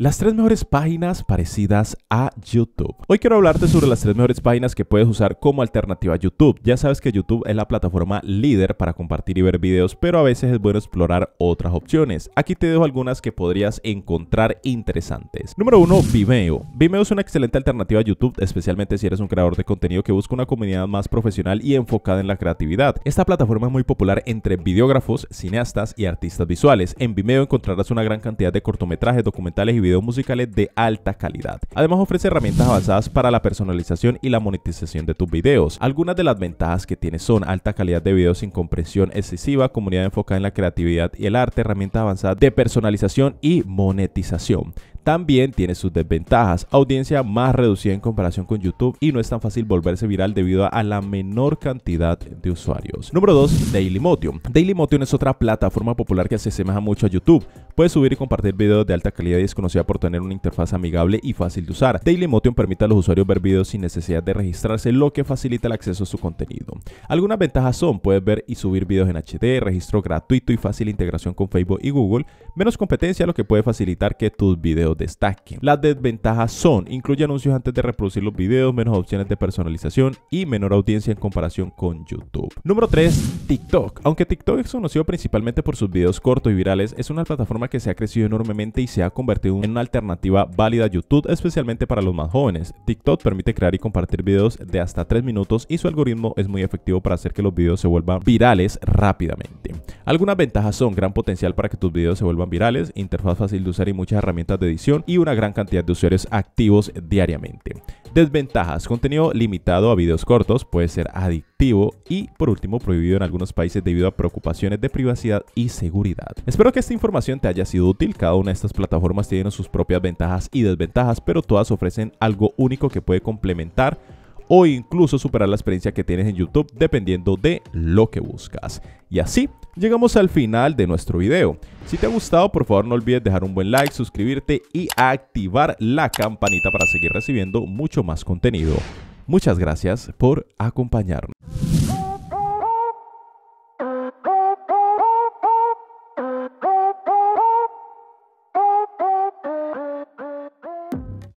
Las tres mejores páginas parecidas a YouTube. Hoy quiero hablarte sobre las tres mejores páginas que puedes usar como alternativa a YouTube. Ya sabes que YouTube es la plataforma líder para compartir y ver videos, pero a veces es bueno explorar otras opciones. Aquí te dejo algunas que podrías encontrar interesantes. Número 1, Vimeo. Vimeo es una excelente alternativa a YouTube, especialmente si eres un creador de contenido que busca una comunidad más profesional y enfocada en la creatividad. Esta plataforma es muy popular entre videógrafos, cineastas y artistas visuales. En Vimeo encontrarás una gran cantidad de cortometrajes, documentales y videos musicales de alta calidad. Además ofrece herramientas avanzadas para la personalización y la monetización de tus videos. Algunas de las ventajas que tiene son alta calidad de videos sin compresión excesiva, comunidad enfocada en la creatividad y el arte, herramientas avanzadas de personalización y monetización. También tiene sus desventajas, audiencia más reducida en comparación con YouTube y no es tan fácil volverse viral debido a la menor cantidad de usuarios. Número 2. Dailymotion. Dailymotion es otra plataforma popular que se asemeja mucho a YouTube. Puedes subir y compartir videos de alta calidad y es conocida por tener una interfaz amigable y fácil de usar. Dailymotion permite a los usuarios ver videos sin necesidad de registrarse, lo que facilita el acceso a su contenido. Algunas ventajas son, puedes ver y subir videos en HD, registro gratuito y fácil integración con Facebook y Google, menos competencia lo que puede facilitar que tus videos destaque. Las desventajas son, incluye anuncios antes de reproducir los videos, menos opciones de personalización y menor audiencia en comparación con YouTube. Número 3. TikTok. Aunque TikTok es conocido principalmente por sus videos cortos y virales, es una plataforma que se ha crecido enormemente y se ha convertido en una alternativa válida a YouTube, especialmente para los más jóvenes. TikTok permite crear y compartir videos de hasta 3 minutos y su algoritmo es muy efectivo para hacer que los videos se vuelvan virales rápidamente. Algunas ventajas son gran potencial para que tus videos se vuelvan virales, interfaz fácil de usar y muchas herramientas de edición y una gran cantidad de usuarios activos diariamente. Desventajas, contenido limitado a videos cortos, puede ser adictivo y por último prohibido en algunos países debido a preocupaciones de privacidad y seguridad. Espero que esta información te haya sido útil, cada una de estas plataformas tiene sus propias ventajas y desventajas, pero todas ofrecen algo único que puede complementar o incluso superar la experiencia que tienes en YouTube dependiendo de lo que buscas. Y así llegamos al final de nuestro video. Si te ha gustado, por favor no olvides dejar un buen like, suscribirte y activar la campanita para seguir recibiendo mucho más contenido. Muchas gracias por acompañarnos.